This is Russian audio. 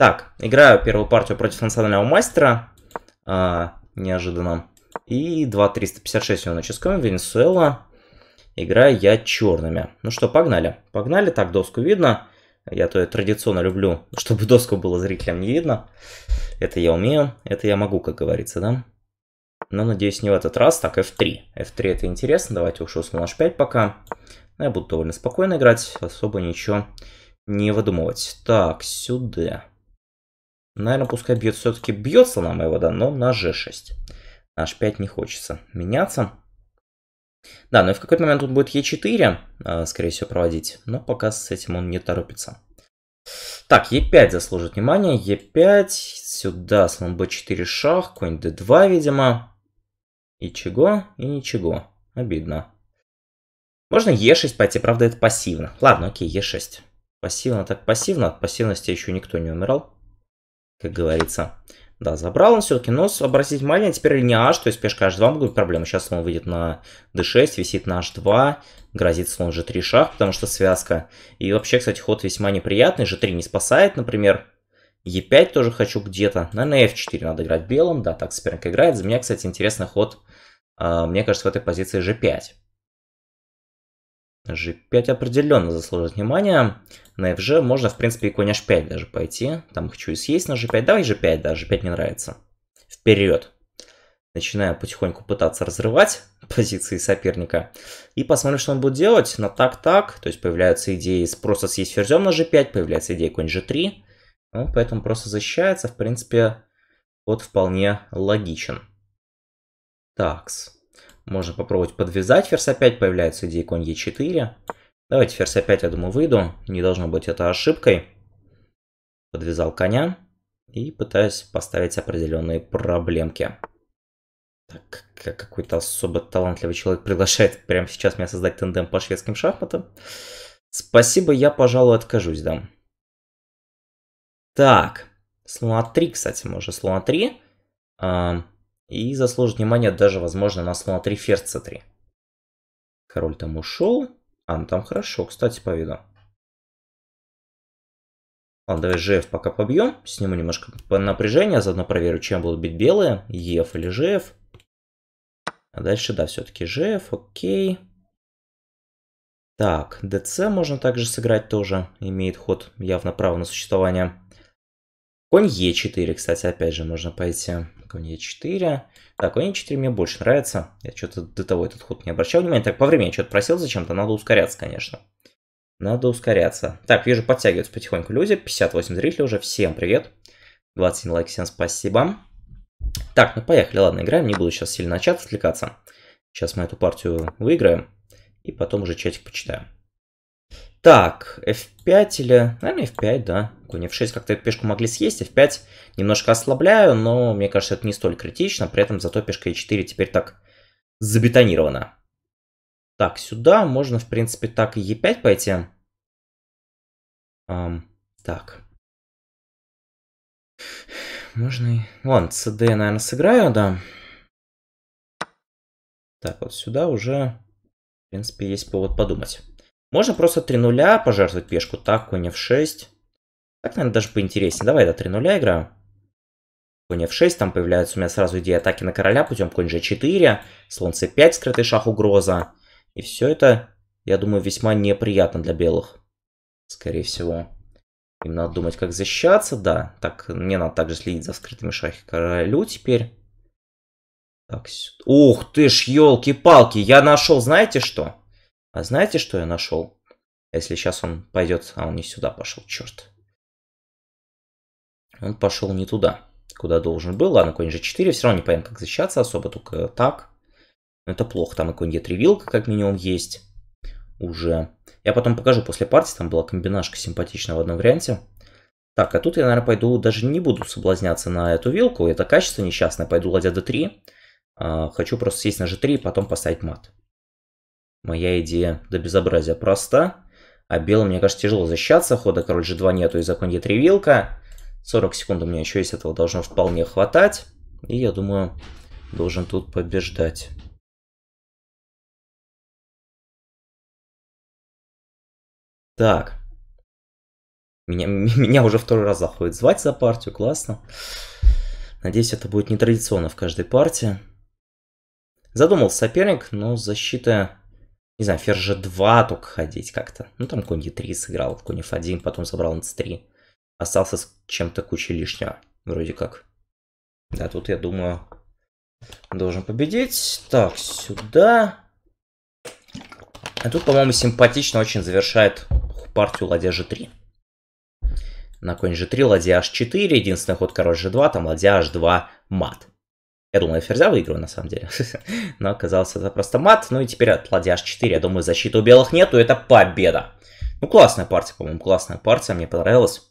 Так, играю первую партию против национального мастера. А, неожиданно. И 2-356 его на ческом. Венесуэла. Играю я черными. Ну что, погнали. Погнали. Так, доску видно. Я то я традиционно люблю, чтобы доску было зрителям не видно. Это я умею, это я могу, как говорится, да? Но, надеюсь, не в этот раз. Так, F3. F3 это интересно. Давайте уж слон H5 пока. я буду довольно спокойно играть. Особо ничего не выдумывать. Так, сюда. Наверное, пускай бьет. Все-таки бьется нам его, да, но на g6. На h5 не хочется меняться. Да, ну и в какой-то момент он будет e4, а, скорее всего, проводить. Но пока с этим он не торопится. Так, e5 заслужит внимание. e5, сюда слон b4 шах, конь d2, видимо. И чего, и ничего. Обидно. Можно e6 пойти, правда это пассивно. Ладно, окей, e6. Пассивно так пассивно, от пассивности еще никто не умирал как говорится. Да, забрал он все-таки, но обратите внимание, теперь линия, h, то есть пешка h2 могут быть проблемы. Сейчас слон выйдет на d6, висит на h2, грозит слон g3 шах, потому что связка. И вообще, кстати, ход весьма неприятный, g3 не спасает, например. e5 тоже хочу где-то. Наверное, f4 надо играть белым, да, так соперник играет. За меня, кстати, интересный ход, а, мне кажется, в этой позиции g5. G5 определенно заслуживает внимания. На FG можно, в принципе, и конь H5 даже пойти. Там хочу и съесть на G5. Давай G5, да, G5 мне нравится. Вперед. Начинаю потихоньку пытаться разрывать позиции соперника. И посмотрим, что он будет делать. На так-так. То есть появляются идеи просто съесть ферзем на G5. Появляется идея конь G3. Ну, поэтому просто защищается. В принципе, вот вполне логичен. Такс. Можно попробовать подвязать ферзь а5, появляется идея конь е4. Давайте ферзь а5, я думаю, выйду. Не должно быть это ошибкой. Подвязал коня и пытаюсь поставить определенные проблемки. Так, какой-то особо талантливый человек приглашает прямо сейчас меня создать тандем по шведским шахматам. Спасибо, я, пожалуй, откажусь, да. Так, слон а3, кстати, мы уже слон а3. И заслужит внимания даже, возможно, на слона 3 ферзь c3. Король там ушел. А, ну там хорошо, кстати, по виду. Ладно, давай ЖФ пока побьем. Сниму немножко напряжение, заодно проверю, чем будут бить белые. ЕФ или ЖФ. А дальше, да, все-таки ЖФ, окей. Так, ДЦ можно также сыграть тоже. Имеет ход явно право на существование. Конь Е4, кстати, опять же, можно пойти. Конь Е4. Так, конь Е4 мне больше нравится. Я что-то до того этот ход не обращал внимания. Так, по времени что-то просил зачем-то. Надо ускоряться, конечно. Надо ускоряться. Так, вижу, подтягиваются потихоньку люди. 58 зрителей уже. Всем привет. 27 лайк, всем спасибо. Так, ну поехали, ладно, играем. Не буду сейчас сильно на отвлекаться. Сейчас мы эту партию выиграем. И потом уже чатик почитаем. Так, f5 или... Наверное, f5, да. Конь f6 как-то эту пешку могли съесть. f5 немножко ослабляю, но мне кажется, это не столь критично. При этом зато пешка e4 теперь так забетонирована. Так, сюда можно, в принципе, так и e5 пойти. Um, так. Можно и... Ладно, cd, наверное, сыграю, да. Так, вот сюда уже, в принципе, есть повод подумать. Можно просто 3 нуля пожертвовать пешку. Так, конь f6. Так, наверное, даже поинтереснее. Давай до 3 нуля играю. Конь f6, там появляется у меня сразу идея атаки на короля путем конь g4, слон c5, скрытый шах угроза. И все это, я думаю, весьма неприятно для белых. Скорее всего. Им надо думать, как защищаться, да. Так, мне надо также следить за скрытыми шахи королю теперь. Так, ух ты ж, елки-палки, я нашел, знаете что? А знаете, что я нашел? Если сейчас он пойдет, а он не сюда пошел, черт. Он пошел не туда, куда должен был. Ладно, конь же 4 все равно не понятно, как защищаться особо, только так. Но это плохо, там и конь e3 вилка как минимум есть уже. Я потом покажу после партии, там была комбинашка симпатичная в одном варианте. Так, а тут я, наверное, пойду, даже не буду соблазняться на эту вилку, это качество несчастное, пойду ладья d3. А, хочу просто сесть на g3 и потом поставить мат. Моя идея до безобразия проста. А белым, мне кажется, тяжело защищаться. Хода король g2 нету и закон e3 вилка. 40 секунд у меня еще есть, этого должно вполне хватать. И я думаю, должен тут побеждать. Так. Меня, меня уже второй раз заходит звать за партию, классно. Надеюсь, это будет нетрадиционно в каждой партии. Задумал соперник, но защита не знаю, Фержа 2 только ходить как-то. Ну, там конь Е3 сыграл, конь F1, потом забрал на С3. Остался с чем-то кучей лишнего, вроде как. Да, тут, я думаю, должен победить. Так, сюда. А тут, по-моему, симпатично очень завершает партию ладья G3. На конь G3, ладья H4, единственный ход король G2, там ладья H2 мат. Я думал, я ферзя выиграю, на самом деле. Но оказалось, это просто мат. Ну и теперь от ладья h4, я думаю, защиты у белых нету, это победа. Ну, классная партия, по-моему, классная партия, мне понравилась.